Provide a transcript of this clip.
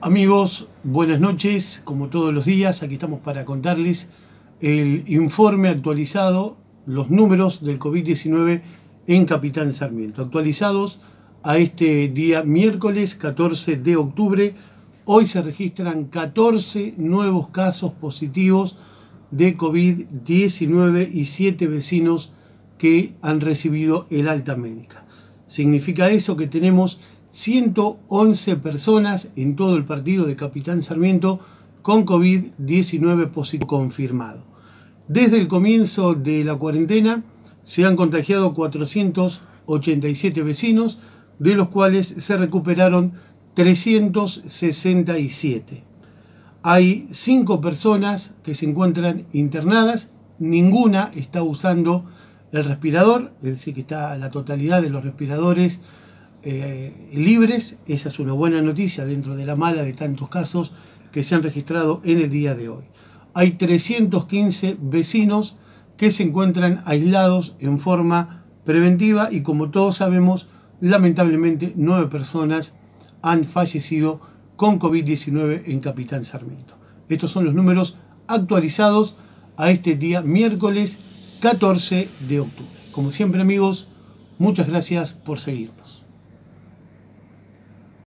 Amigos, buenas noches. Como todos los días, aquí estamos para contarles el informe actualizado, los números del COVID-19 en Capitán Sarmiento, actualizados a este día miércoles 14 de octubre. Hoy se registran 14 nuevos casos positivos de COVID-19 y 7 vecinos que han recibido el alta médica. Significa eso que tenemos 111 personas en todo el partido de Capitán Sarmiento con COVID-19 confirmado. Desde el comienzo de la cuarentena se han contagiado 487 vecinos, de los cuales se recuperaron 367. Hay 5 personas que se encuentran internadas, ninguna está usando el respirador, es decir, que está la totalidad de los respiradores eh, libres. Esa es una buena noticia dentro de la mala de tantos casos que se han registrado en el día de hoy. Hay 315 vecinos que se encuentran aislados en forma preventiva y como todos sabemos, lamentablemente nueve personas han fallecido con COVID-19 en Capitán Sarmiento. Estos son los números actualizados a este día miércoles 14 de octubre. Como siempre amigos, muchas gracias por seguirnos.